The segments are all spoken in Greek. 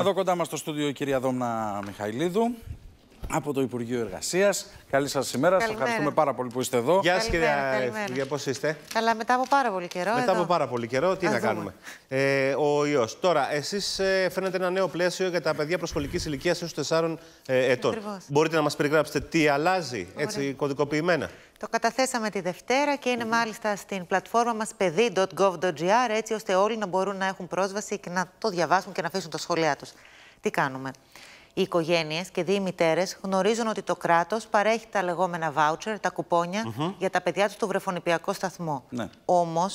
εδώ κοντά μας στο στούντιο η κυρία Δόμνα Μιχαηλίδου από το Υπουργείο Εργασίας. Καλή σας ημέρα. Σας ευχαριστούμε πάρα πολύ που είστε εδώ. Γεια σας, κυρία πώς είστε. Καλά, μετά από πάρα πολύ καιρό. Μετά από πάρα πολύ καιρό, τι Ας να κάνουμε. Ε, ο ιός. Τώρα, εσείς ε, φαίνεται ένα νέο πλαίσιο για τα παιδιά προσχολικής ηλικίας έως 4 ε, ετών. Μπορείτε να μας περιγράψετε τι αλλάζει, έτσι κωδικοποιημένα. Το καταθέσαμε τη Δευτέρα και είναι mm μάλιστα στην πλατφόρμα μας παιδί.gov.gr έτσι ώστε όλοι να μπορούν να έχουν πρόσβαση και να το διαβάσουν και να αφήσουν τα σχόλιά τους. Τι κάνουμε. Οι οικογένειες και δύο μητέρες γνωρίζουν ότι το κράτος παρέχει τα λεγόμενα βάουτσερ, τα κουπόνια για τα παιδιά του στο βρεφονιπιακό σταθμό. Ναι. Όμως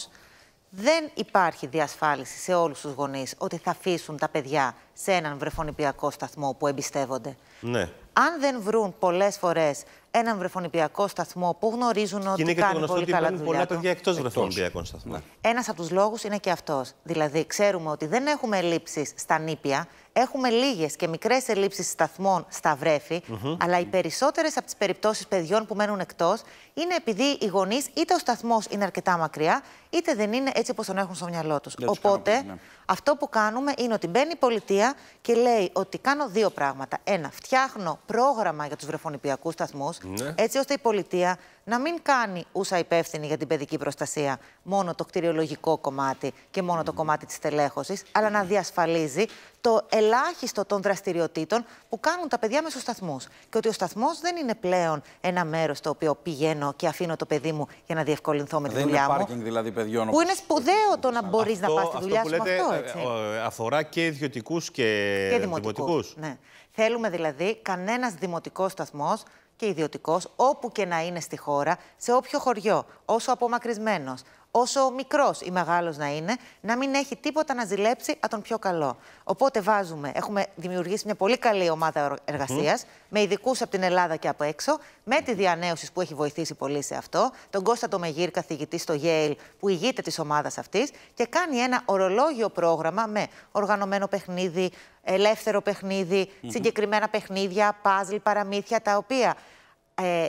δεν υπάρχει διασφάλιση σε όλους τους γονείς ότι θα αφήσουν τα παιδιά σε έναν βρεφονιπιακό σταθμό που εμπιστεύονται. Ναι. Αν δεν βρουν πολλές φορές έναν βρεφονιπιακό σταθμό που γνωρίζουν ότι. είναι κάνει πολύ ότι υπάρχουν πολλά παιδιά εκτό βρεφονιπιακών σταθμών. Ναι. Ένας από τους λόγους είναι και αυτός. Δηλαδή, ξέρουμε ότι δεν έχουμε ελλείψεις στα νήπια, έχουμε λίγες και μικρές ελλείψεις σταθμών στα βρέφη, mm -hmm. αλλά οι περισσότερες από τις περιπτώσεις παιδιών που μένουν εκτός είναι επειδή οι γονείς είτε ο σταθμός είναι αρκετά μακριά, είτε δεν είναι έτσι όπως τον έχουν στο μυαλό τους. Οπότε, ναι. αυτό που κάνουμε είναι ότι μπαίνει η πολιτεία και λέει ότι κάνω δύο πράγματα. Ένα, φτιάχνω πρόγραμμα για τους βρεφονιπιακούς σταθμούς. Mm. Ναι. Έτσι ώστε η πολιτεία να μην κάνει ούσα υπεύθυνη για την παιδική προστασία μόνο το κτηριολογικό κομμάτι και μόνο το κομμάτι της τελέχωσης, αλλά να διασφαλίζει το ελάχιστο των δραστηριοτήτων που κάνουν τα παιδιά με στους σταθμούς. Και ότι ο σταθμός δεν είναι πλέον ένα μέρος στο οποίο πηγαίνω και αφήνω το παιδί μου για να διευκολυνθώ με τη δουλειά είναι μου. Πάρκινγκ, δηλαδή, παιδιών, που είναι σπουδαίο το να μπορείς να πα τη δουλειά αυτό Αυτό, ε, έτσι. Ε, ε, αφορά και ιδιωτικούς και, και δημοτικούς. Ναι. Θέλουμε δηλαδή κανένας δημοτικός σταθμός και ιδιωτικός, όπου και να είναι στη χώρα, σε όποιο χωριό, όσο απομακρυσμένος, όσο μικρός ή μεγάλος να είναι, να μην έχει τίποτα να ζηλέψει από τον πιο καλό. Οπότε βάζουμε, έχουμε δημιουργήσει μια πολύ καλή ομάδα εργασίας με ειδικούς από την Ελλάδα και από έξω, με τη διανέωσης που έχει βοηθήσει πολύ σε αυτό, τον Κώστα Τομεγύρ, καθηγητή στο Yale, που ηγείται της ομάδας αυτής και κάνει ένα ορολόγιο πρόγραμμα με οργανωμένο παιχνίδι, ελεύθερο παιχνίδι, mm -hmm. συγκεκριμένα παιχνίδια, παζλ, παραμύθια, τα οποία ε,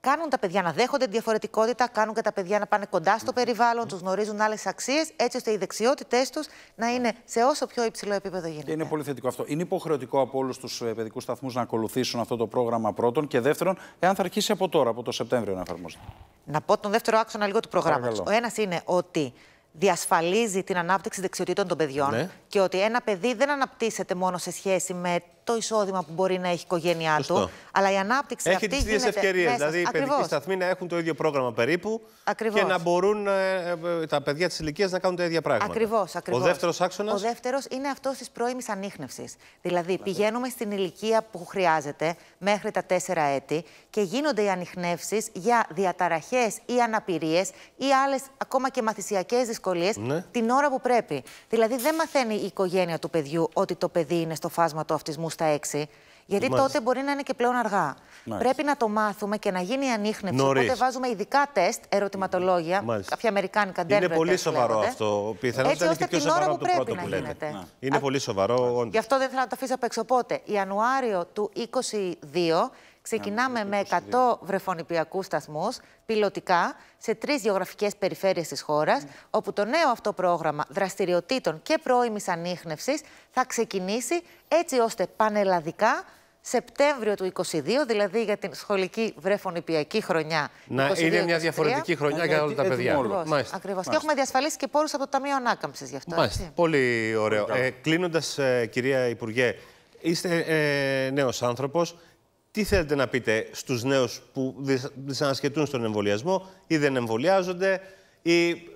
κάνουν τα παιδιά να δέχονται τη διαφορετικότητα, κάνουν και τα παιδιά να πάνε κοντά στο περιβάλλον, τους γνωρίζουν άλλες αξίες, έτσι ώστε οι δεξιότητές τους να ναι. είναι σε όσο πιο υψηλό επίπεδο γίνεται. Είναι πολύ θετικό αυτό. Είναι υποχρεωτικό από όλους τους ε, παιδικούς σταθμούς να ακολουθήσουν αυτό το πρόγραμμα πρώτον και δεύτερον, εάν θα αρχίσει από τώρα, από το Σεπτέμβριο να εφαρμόζεται. Να πω τον δεύτερο άξονα λίγο του προγράμματος. Ο ένας είναι ότι διασφαλίζει την ανάπτυξη δεξιοτήτων των παιδιών ναι. και ότι ένα παιδί δεν αναπτύσσεται μόνο σε σχέση με το εισόδημα που μπορεί να έχει η οικογένειά του, αλλά η ανάπτυξη Έχει αυτή. Έχει τι ίδιες ευκαιρίες. Δηλαδή, οι Ακριβώς. παιδικοί σταθμοί να έχουν το ίδιο πρόγραμμα περίπου Ακριβώς. και να μπορούν ε, ε τα παιδιά της ηλικίας να κάνουν τα ίδια πράγματα. Ακριβώς. Ο δεύτερος άξονας. Ο δεύτερος είναι αυτός της πρώιμης ανείχνευσης. Δηλαδή, πηγαίνουμε στην ηλικία που χρειάζεται μέχρι τα 4 έτη και γίνονται οι ανιχνεύσει για διαταραχές ή αναπηρίες ή άλλες ακόμα και μαθησιακές δυσκολίες ναι. την ώρα που πρέπει. Δηλαδή, δεν μαθαίνει η οικογένεια του παιδιού ότι το παιδί είναι στο φάσμα του αυτισμού στα 6. Γιατί Μάλιστα. τότε μπορεί να είναι και πλέον αργά. Μάλιστα. Πρέπει να το μάθουμε και να γίνει η ανείχνευση. Νωρίς. Οπότε βάζουμε ειδικά τεστ, ερωτηματολόγια, Μάλιστα. κάποια αμερικάνικα τεστ. Ναι. Είναι πολύ σοβαρό αυτό. Πιθανότατα Έτσι, ώστε είναι και πιο σοβαρό να Γίνεται. Είναι πολύ σοβαρό. Γι' αυτό δεν θέλω να το αφήσω απ' έξω. Οπότε, Ιανουάριο του 2022. Ξεκινάμε με 100 βρεφονιπιακούς σταθμούς πιλωτικά σε τρεις γεωγραφικές περιφέρειες της χώρας, mm. Ναι. όπου το νέο αυτό πρόγραμμα δραστηριοτήτων και πρώιμης ανείχνευσης θα ξεκινήσει έτσι ώστε πανελλαδικά Σεπτέμβριο του 2022, δηλαδή για την σχολική βρεφονιπιακή χρονιά. Να 22, είναι μια διαφορετική χρονιά για όλα τα παιδιά. Ακριβώς. Και έχουμε διασφαλίσει και πόρους από το Ταμείο Ανάκαμψης γι' αυτό. Μάλιστα. Πολύ ωραίο. Ε, Κλείνοντας, ε, κυρία Υπουργέ, είστε ε, νέος άνθρωπος. Τι θέλετε να πείτε στους νέους που δυσανασχετούν στον εμβολιασμό ή δεν εμβολιάζονται,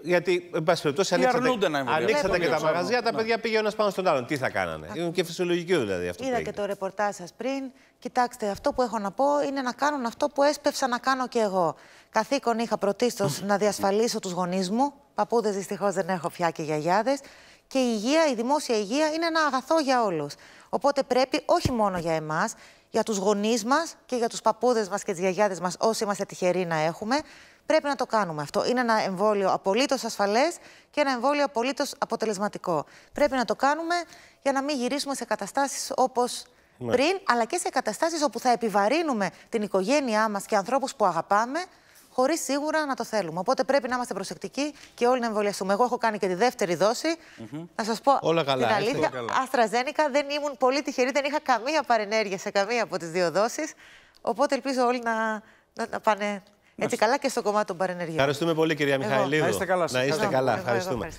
γιατί, εν πάση περιπτώσει, ανοίξατε, να ανοίξατε και τα μαγαζιά, τα παιδιά ναι. πήγαιναν ένα πάνω στον άλλον. Τι θα κάνανε. Είναι και φυσιολογικό δηλαδή αυτό. Είδα και το ρεπορτάζ σας πριν. Κοιτάξτε, αυτό που έχω να πω είναι να κάνουν αυτό που έσπευσα να κάνω κι εγώ. Καθήκον είχα πρωτίστως να διασφαλίσω τους γονείς μου. Παππούδες δυστυχώς δεν έχω πια και γιαγιάδες. Και η υγεία, η δημόσια υγεία είναι ένα αγαθό για όλους. Οπότε πρέπει όχι μόνο για εμάς, για τους γονείς μας και για τους παππούδες μας και τις γιαγιάδες μας, όσοι είμαστε τυχεροί να έχουμε, Πρέπει να το κάνουμε αυτό. Είναι ένα εμβόλιο απολύτως ασφαλές και ένα εμβόλιο απολύτως αποτελεσματικό. Πρέπει να το κάνουμε για να μην γυρίσουμε σε καταστάσεις όπως ναι. πριν, αλλά και σε καταστάσεις όπου θα επιβαρύνουμε την οικογένειά μας και ανθρώπους που αγαπάμε, χωρίς σίγουρα να το θέλουμε. Οπότε πρέπει να είμαστε προσεκτικοί και όλοι να εμβολιαστούμε. Εγώ έχω κάνει και τη δεύτερη δόση. Να σας πω Όλα καλά, την ε, αλήθεια. Αστραζένικα δεν ήμουν πολύ τυχερή, δεν είχα καμία παρενέργεια σε καμία από τις δύο δόσεις. Οπότε ελπίζω όλοι να, να πάνε έτσι καλά και στο κομμάτι των παρενεργειών. Ευχαριστούμε πολύ, κυρία Μιχαηλίδου. Να είστε καλά. Να είστε καλά. Ευχαριστούμε.